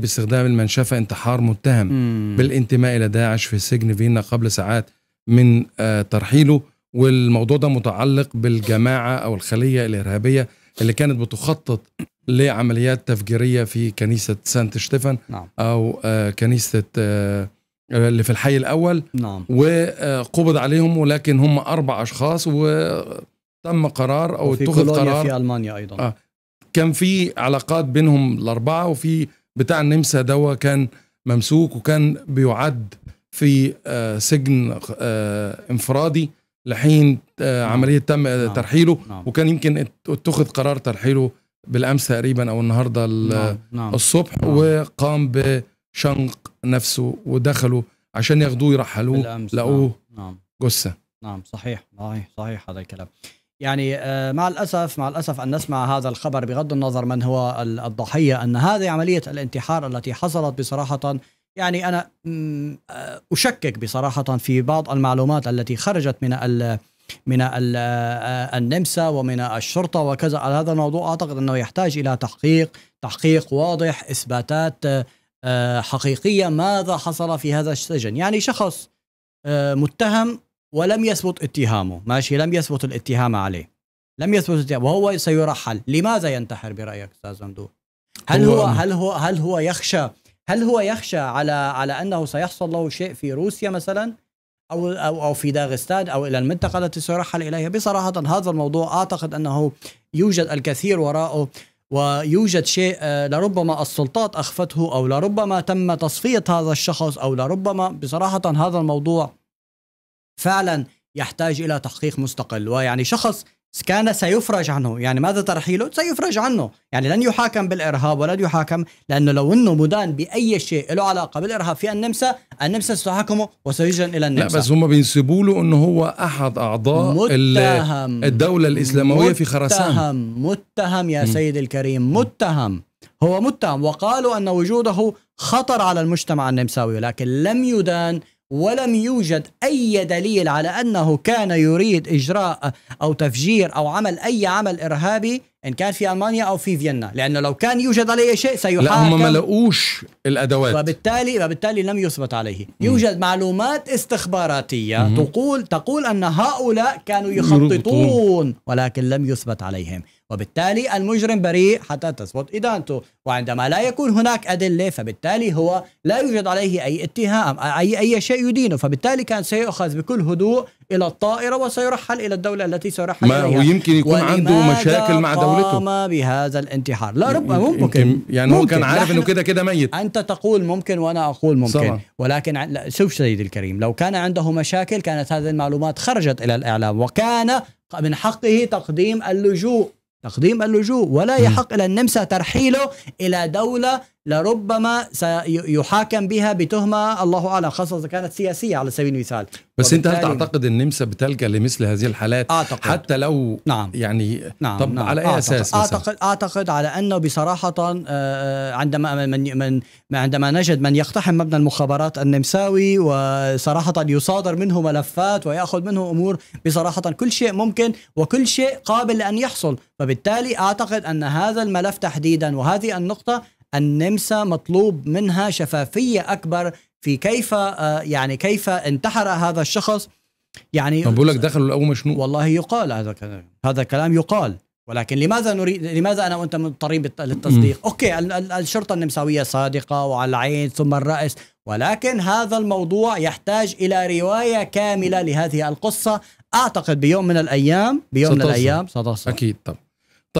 باستخدام المنشفة انتحار متهم مم. بالانتماء إلى داعش في سجن فيينا قبل ساعات من آه، ترحيله والموضوع ده متعلق بالجماعة أو الخلية الإرهابية اللي كانت بتخطط لعمليات تفجيرية في كنيسة سانت شتيفن نعم. أو آه، كنيسة آه، اللي في الحي الأول نعم. وقبض عليهم ولكن هم أربع أشخاص وتم قرار أو اتخذ قرار في ألمانيا أيضا آه. كان في علاقات بينهم الأربعة وفي بتاع النمسا دوا كان ممسوك وكان بيعد في آه، سجن آه، انفرادي لحين آه، نعم. عمليه تم نعم. ترحيله نعم. وكان يمكن اتخذ قرار ترحيله بالامس تقريبا او النهارده الصبح وقام بشنق نفسه ودخلوا عشان ياخدوه يرحلوه لقوه جثه نعم صحيح صحيح صحيح هذا الكلام يعني آه، مع الاسف مع الاسف ان نسمع هذا الخبر بغض النظر من هو الضحيه ان هذه عمليه الانتحار التي حصلت بصراحه يعني انا آه، اشكك بصراحه في بعض المعلومات التي خرجت من ال من آه، النمسا ومن الشرطه وكذا على هذا الموضوع اعتقد انه يحتاج الى تحقيق تحقيق واضح اثباتات حقيقيه ماذا حصل في هذا السجن يعني شخص متهم ولم يثبت اتهامه ماشي لم يثبت الاتهام عليه لم يثبت اتهامه. وهو سيرحل لماذا ينتحر برأيك أستاذ زندور هل هو هل هو هل هو يخشى هل هو يخشى على على أنه سيحصل له شيء في روسيا مثلا أو أو أو في داغستان أو إلى المنطقة التي سيرحل إليها بصراحة هذا الموضوع أعتقد أنه يوجد الكثير وراءه ويوجد شيء آه، لربما السلطات أخفته أو لربما تم تصفية هذا الشخص أو لربما بصراحة هذا الموضوع فعلا يحتاج الى تحقيق مستقل ويعني شخص كان سيفرج عنه يعني ماذا ترحيله سيفرج عنه يعني لن يحاكم بالإرهاب ولن يحاكم لأنه لو أنه مدان بأي شيء له علاقة بالإرهاب في النمسا النمسا ستحاكمه وسيسجن إلى النمسا لا بس هم بينسبوا له أنه هو أحد أعضاء متهم الدولة الإسلاموية متهم في خراسان متهم متهم يا سيد الكريم متهم هو متهم وقالوا أن وجوده خطر على المجتمع النمساوي لكن لم يدان ولم يوجد أي دليل على أنه كان يريد إجراء أو تفجير أو عمل أي عمل إرهابي إن كان في ألمانيا أو في فيينا لأنه لو كان يوجد عليه شيء سيحاكم لا هم ما لقوش الأدوات وبالتالي وبالتالي لم يثبت عليه يوجد م. معلومات استخباراتية م. تقول تقول أن هؤلاء كانوا يخططون ولكن لم يثبت عليهم وبالتالي المجرم بريء حتى تثبت إدانته وعندما لا يكون هناك أدلة فبالتالي هو لا يوجد عليه أي اتهام أي, أي شيء يدينه فبالتالي كان سيؤخذ بكل هدوء إلى الطائرة وسيرحل إلى الدولة التي سيرحل ما إليها ويمكن يكون عنده مشاكل مع دولته قام بهذا الانتحار لا ربما ممكن يعني هو كان عارف أنه كده كده ميت أنت تقول ممكن وأنا أقول ممكن صبع. ولكن شوف سيدي الكريم لو كان عنده مشاكل كانت هذه المعلومات خرجت إلى الإعلام وكان من حقه تقديم اللجوء تقديم اللجوء ولا يحق إلى النمسا ترحيله إلى دولة لربما سيحاكم بها بتهمه الله اعلم خاصه اذا كانت سياسيه على سبيل المثال بس انت هل تعتقد النمسا بتلجا لمثل هذه الحالات أعتقد. حتى لو نعم يعني نعم. طب نعم. على اي أعتقد. اساس مثلا؟ اعتقد اعتقد على انه بصراحه آه، آه، عندما من من عندما نجد من يقتحم مبنى المخابرات النمساوي وصراحه يصادر منه ملفات وياخذ منه امور بصراحه كل شيء ممكن وكل شيء قابل لان يحصل فبالتالي اعتقد ان هذا الملف تحديدا وهذه النقطه النمسا مطلوب منها شفافيه اكبر في كيف آه، يعني كيف انتحر هذا الشخص يعني طب بقول لك دخلوا الاول مشنوق والله يقال هذا الكلام هذا الكلام يقال ولكن لماذا نريد لماذا انا وانت مضطرين للتصديق؟ اوكي الشرطه النمساويه صادقه وعلى العين ثم الراس ولكن هذا الموضوع يحتاج الى روايه كامله لهذه القصه اعتقد بيوم من الايام بيوم ستصل. من الايام ستصل اكيد طب